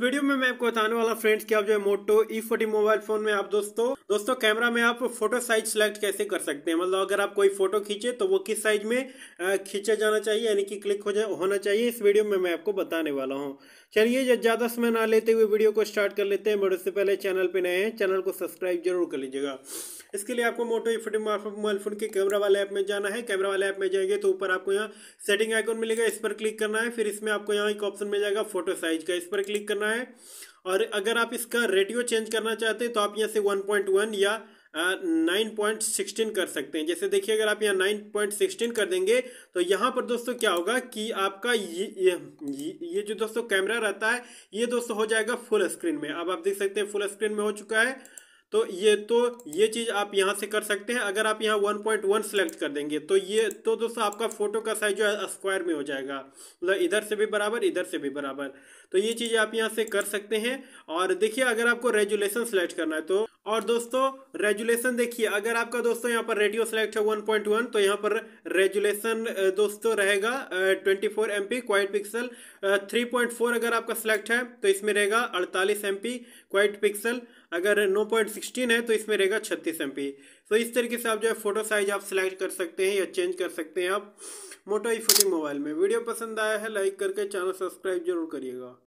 video में मैं आपको बताने वाला फ्रेंड्स कि आप जो है Moto E forty mobile phone में आप दोस्तों दोस्तों कैमरा में आप फोटो साइज सेलेक्ट कैसे कर सकते हैं मतलब अगर आप कोई फोटो खींचे तो वो किस साइज में खींचा जाना चाहिए यानी कि क्लिक हो जा होना चाहिए इस वीडियो में मैं आपको बताने वाला हूँ चलिए ज़्यादा समय ना लेते हुए वीडियो को स्टार्ट कर लेते हैं बट उससे पहले चैनल पर नए हैं चैनल को सब्सक्राइब जरूर कर लीजिएगा इसके लिए आपको मोटो इफोटी मोबाइल फोन के कैमरा वाले ऐप में जाना है कैमरा वाले ऐप में जाएंगे तो ऊपर आपको यहाँ सेटिंग आइकॉन मिलेगा इस पर क्लिक करना है फिर इसमें आपको यहाँ एक ऑप्शन मिल जाएगा फोटो साइज का इस पर क्लिक करना है और अगर आप इसका रेडियो चेंज करना चाहते हैं तो आप यहाँ से वन या नाइन पॉइंट सिक्सटीन कर सकते हैं जैसे देखिए अगर आप यहाँ नाइन पॉइंट सिक्सटीन कर देंगे तो यहाँ पर दोस्तों क्या होगा कि आपका ये ये, ये जो दोस्तों कैमरा रहता है ये दोस्तों हो जाएगा फुल स्क्रीन में अब आप देख सकते हैं फुल स्क्रीन में हो चुका है तो ये तो ये चीज़ आप यहाँ से कर सकते हैं अगर आप यहाँ वन पॉइंट वन सेलेक्ट कर देंगे तो ये तो दोस्तों आपका फोटो का साइज जो है स्क्वायर में हो जाएगा मतलब इधर से भी बराबर इधर से भी बराबर तो ये चीज़ आप यहाँ से कर सकते हैं और देखिए अगर आपको रेजुलेशन सेलेक्ट करना है तो और दोस्तों रेजुलेशन देखिए अगर आपका दोस्तों यहाँ पर रेडियो सेलेक्ट है 1.1 तो यहाँ पर रेजुलेशन दोस्तों रहेगा 24 four M P quad pixel four अगर आपका सेलेक्ट है तो इसमें रहेगा 48 एम पी क्वाइट पिक्सल अगर 9.16 है तो इसमें रहेगा 36 एम पी तो इस तरीके से आप जो है फोटो साइज आप सेलेक्ट कर सकते हैं या चेंज कर सकते हैं आप मोटो ई मोबाइल में वीडियो पसंद आया है लाइक करके चैनल सब्सक्राइब जरूर करिएगा